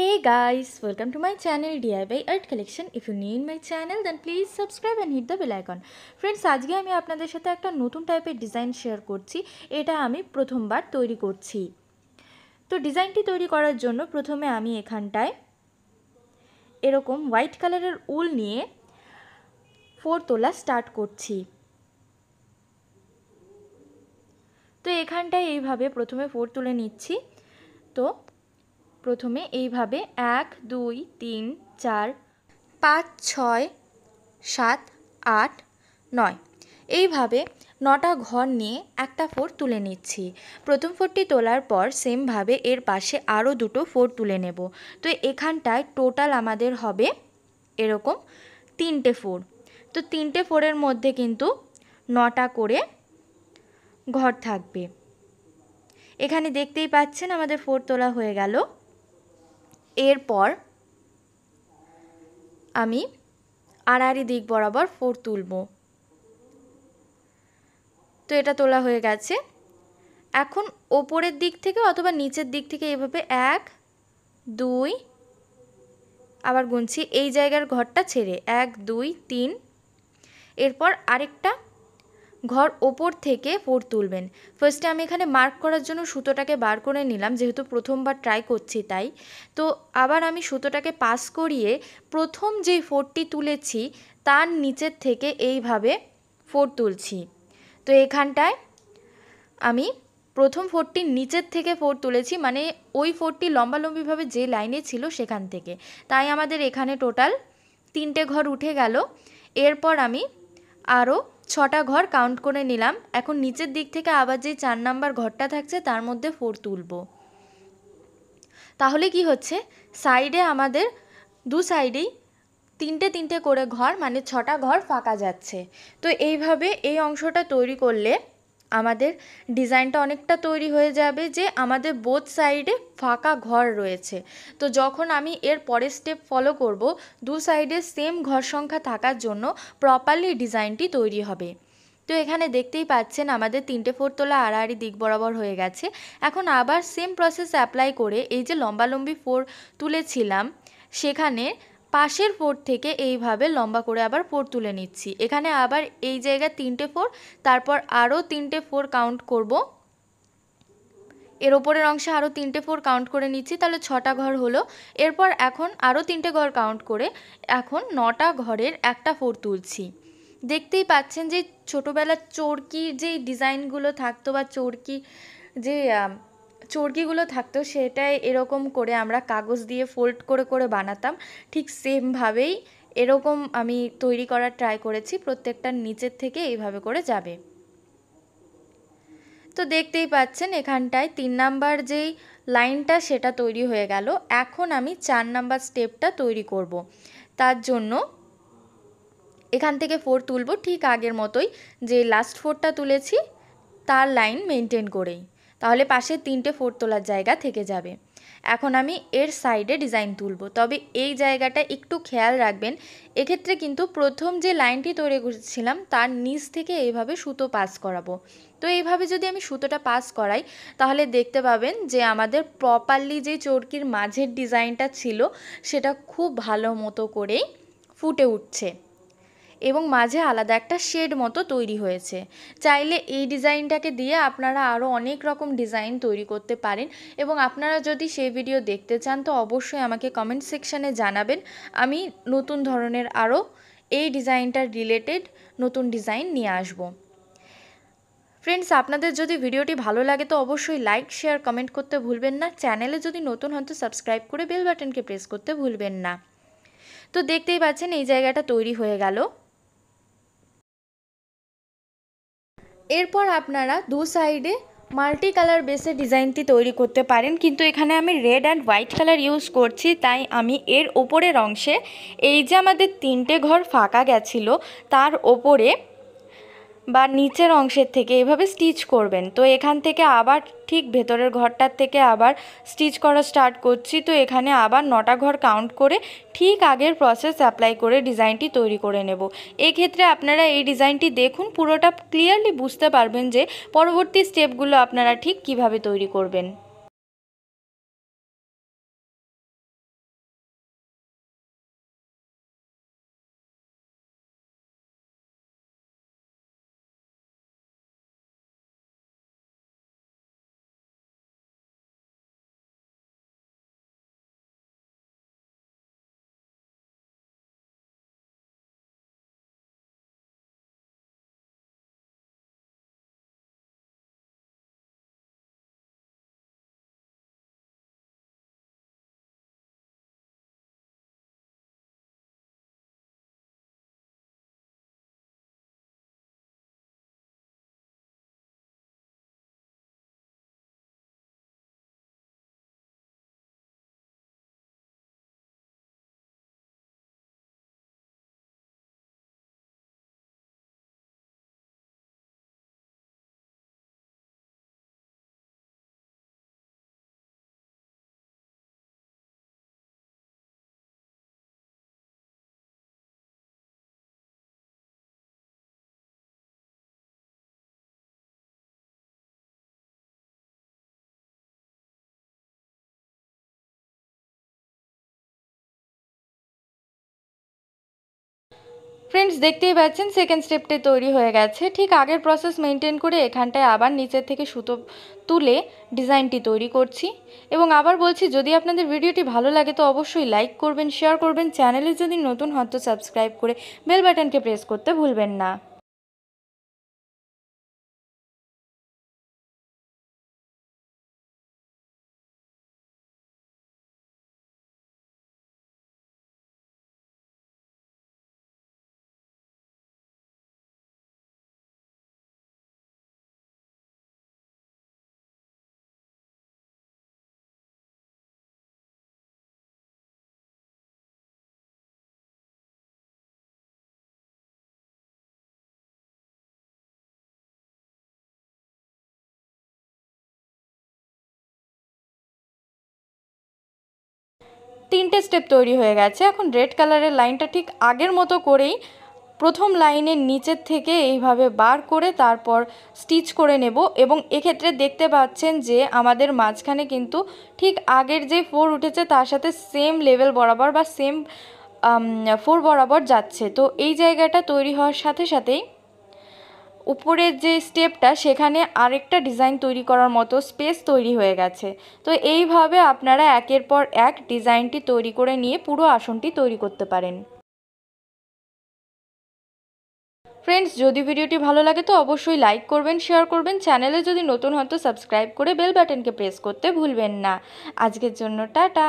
Hey guys, welcome to my channel DIY Art Collection. If you need my channel then please subscribe and hit the bell icon. Friends আজকে আমি আপনাদের সাথে একটা নতুন টাইপের design share করছি এটা আমি প্রথমবার তৈরি করছি তো ডিজাইনটি তৈরি করার জন্য প্রথমে আমি এখানটায় এরকম হোয়াইট কালারের উল নিয়ে ফোর তোলা স্টার্ট করছি তো এখানটায় এইভাবে প্রথমে ফোর তুলে নিচ্ছি তো প্রথমে এইভাবে এক দুই তিন চার পাঁচ ছয় সাত আট নয় এইভাবে নটা ঘর নিয়ে একটা ফোর তুলে নিচ্ছি প্রথম ফোরটি তোলার পর সেমভাবে এর পাশে আরও দুটো ফোর তুলে নেব তো এখানটায় টোটাল আমাদের হবে এরকম তিনটে ফোর তো তিনটে ফোরের মধ্যে কিন্তু নটা করে ঘর থাকবে এখানে দেখতেই পাচ্ছেন আমাদের ফোর তোলা হয়ে গেল এরপর আমি আড়াআড়ি দিক বরাবর ফোর তুলব তো এটা তোলা হয়ে গেছে এখন ওপরের দিক থেকে অথবা নিচের দিক থেকে এভাবে এক দুই আবার গুনছি এই জায়গার ঘরটা ছেড়ে এক দুই তিন এরপর আরেকটা ঘর ওপর থেকে ফোর তুলবেন ফার্স্টে আমি এখানে মার্ক করার জন্য সুতোটাকে বার করে নিলাম যেহেতু প্রথমবার ট্রাই করছি তাই তো আবার আমি সুতোটাকে পাস করিয়ে প্রথম যে ফোরটি তুলেছি তার নিচের থেকে এইভাবে ফোর তুলছি তো এখানটায় আমি প্রথম ফোরটির নিচের থেকে ফোর তুলেছি মানে ওই ফোরটি লম্বালম্বিভাবে যে লাইনে ছিল সেখান থেকে তাই আমাদের এখানে টোটাল তিনটে ঘর উঠে গেল এরপর আমি আরও ছটা ঘর কাউন্ট করে নিলাম এখন নিচের দিক থেকে আবার যে চার নাম্বার ঘরটা থাকছে তার মধ্যে ফোর তুলব তাহলে কি হচ্ছে সাইডে আমাদের দু সাইডেই তিনটে তিনটে করে ঘর মানে ছটা ঘর ফাঁকা যাচ্ছে তো এইভাবে এই অংশটা তৈরি করলে আমাদের ডিজাইনটা অনেকটা তৈরি হয়ে যাবে যে আমাদের বোথ সাইডে ফাঁকা ঘর রয়েছে তো যখন আমি এর পরের স্টেপ ফলো করব দু সাইডে সেম ঘর সংখ্যা থাকার জন্য প্রপারলি ডিজাইনটি তৈরি হবে তো এখানে দেখতেই পাচ্ছেন আমাদের তিনটে ফোর তোলা আড়াআড়ি দিক বরাবর হয়ে গেছে এখন আবার সেম প্রসেস অ্যাপ্লাই করে এই যে লম্বালম্বি ফোর তুলেছিলাম সেখানে পাশের ফোর থেকে এইভাবে লম্বা করে আবার ফোর তুলে নিচ্ছি এখানে আবার এই জায়গায় তিনটে ফোর তারপর আরও তিনটে ফোর কাউন্ট করব এর ওপরের অংশে আরও তিনটে ফোর কাউন্ট করে নিচ্ছি তাহলে ছটা ঘর হলো এরপর এখন আরও তিনটে ঘর কাউন্ট করে এখন নটা ঘরের একটা ফোর তুলছি দেখতেই পাচ্ছেন যে ছোটোবেলার চোরকির যে ডিজাইনগুলো থাকতো বা চোরকি যে চর্কিগুলো থাকতো সেটাই এরকম করে আমরা কাগজ দিয়ে ফোল্ড করে করে বানাতাম ঠিক সেমভাবেই এরকম আমি তৈরি করার ট্রাই করেছি প্রত্যেকটার নিচের থেকে এইভাবে করে যাবে তো দেখতেই পাচ্ছেন এখানটায় তিন নাম্বার যেই লাইনটা সেটা তৈরি হয়ে গেল এখন আমি চার নাম্বার স্টেপটা তৈরি করব। তার জন্য এখান থেকে ফোর তুলব ঠিক আগের মতোই যে লাস্ট ফোরটা তুলেছি তার লাইন মেনটেন করেই তাহলে পাশে তিনটে ফোর তোলার জায়গা থেকে যাবে এখন আমি এর সাইডে ডিজাইন তুলব তবে এই জায়গাটা একটু খেয়াল রাখবেন এক্ষেত্রে কিন্তু প্রথম যে লাইনটি তৈরি করেছিলাম তার নিচ থেকে এইভাবে সুতো পাস করাবো তো এইভাবে যদি আমি সুতোটা পাস করাই তাহলে দেখতে পাবেন যে আমাদের প্রপারলি যে চরকির মাঝের ডিজাইনটা ছিল সেটা খুব ভালো মতো করেই ফুটে উঠছে এবং মাঝে আলাদা একটা শেড মতো তৈরি হয়েছে চাইলে এই ডিজাইনটাকে দিয়ে আপনারা আরও অনেক রকম ডিজাইন তৈরি করতে পারেন এবং আপনারা যদি সেই ভিডিও দেখতে চান তো অবশ্যই আমাকে কমেন্ট সেকশানে জানাবেন আমি নতুন ধরনের আরও এই ডিজাইনটার রিলেটেড নতুন ডিজাইন নিয়ে আসবো ফ্রেন্ডস আপনাদের যদি ভিডিওটি ভালো লাগে তো অবশ্যই লাইক শেয়ার কমেন্ট করতে ভুলবেন না চ্যানেলে যদি নতুন হন তো সাবস্ক্রাইব করে বেল বাটনকে প্রেস করতে ভুলবেন না তো দেখতেই পাচ্ছেন এই জায়গাটা তৈরি হয়ে গেল এরপর আপনারা দু সাইডে মাল্টি কালার বেসে ডিজাইনটি তৈরি করতে পারেন কিন্তু এখানে আমি red and white colour use করছি তাই আমি এর ওপরের অংশে এই যে আমাদের তিনটে ঘর ফাঁকা গেছিলো তার ওপরে বা নিচের অংশের থেকে এভাবে স্টিচ করবেন তো এখান থেকে আবার ঠিক ভেতরের ঘরটার থেকে আবার স্টিচ করা স্টার্ট করছি তো এখানে আবার নটা ঘর কাউন্ট করে ঠিক আগের প্রসেস অ্যাপ্লাই করে ডিজাইনটি তৈরি করে নেব এক্ষেত্রে আপনারা এই ডিজাইনটি দেখুন পুরোটা ক্লিয়ারলি বুঝতে পারবেন যে পরবর্তী স্টেপগুলো আপনারা ঠিক কিভাবে তৈরি করবেন ফ্রেন্ডস দেখতেই পাচ্ছেন সেকেন্ড স্টেপটে তৈরি হয়ে গেছে ঠিক আগের প্রসেস মেনটেন করে এখানটায় আবার নিচের থেকে সুতো তুলে ডিজাইনটি তৈরি করছি এবং আবার বলছি যদি আপনাদের ভিডিওটি ভালো লাগে তো অবশ্যই লাইক করবেন শেয়ার করবেন চ্যানেলে যদি নতুন হন তো সাবস্ক্রাইব করে বেল বাটনকে প্রেস করতে ভুলবেন না তিনটে স্টেপ তৈরি হয়ে গেছে এখন রেড কালারের লাইনটা ঠিক আগের মতো করেই প্রথম লাইনের নিচের থেকে এইভাবে বার করে তারপর স্টিচ করে নেব এবং এক্ষেত্রে দেখতে পাচ্ছেন যে আমাদের মাঝখানে কিন্তু ঠিক আগের যে ফোর উঠেছে তার সাথে সেম লেভেল বরাবর বা সেম ফোর বরাবর যাচ্ছে তো এই জায়গাটা তৈরি হওয়ার সাথে সাথেই উপরের যে স্টেপটা সেখানে আরেকটা ডিজাইন তৈরি করার মতো স্পেস তৈরি হয়ে গেছে তো এইভাবে আপনারা একের পর এক ডিজাইনটি তৈরি করে নিয়ে পুরো আসনটি তৈরি করতে পারেন ফ্রেন্ডস যদি ভিডিওটি ভালো লাগে তো অবশ্যই লাইক করবেন শেয়ার করবেন চ্যানেলে যদি নতুন হন তো সাবস্ক্রাইব করে বেল বাটনকে প্রেস করতে ভুলবেন না আজকের জন্য টাটা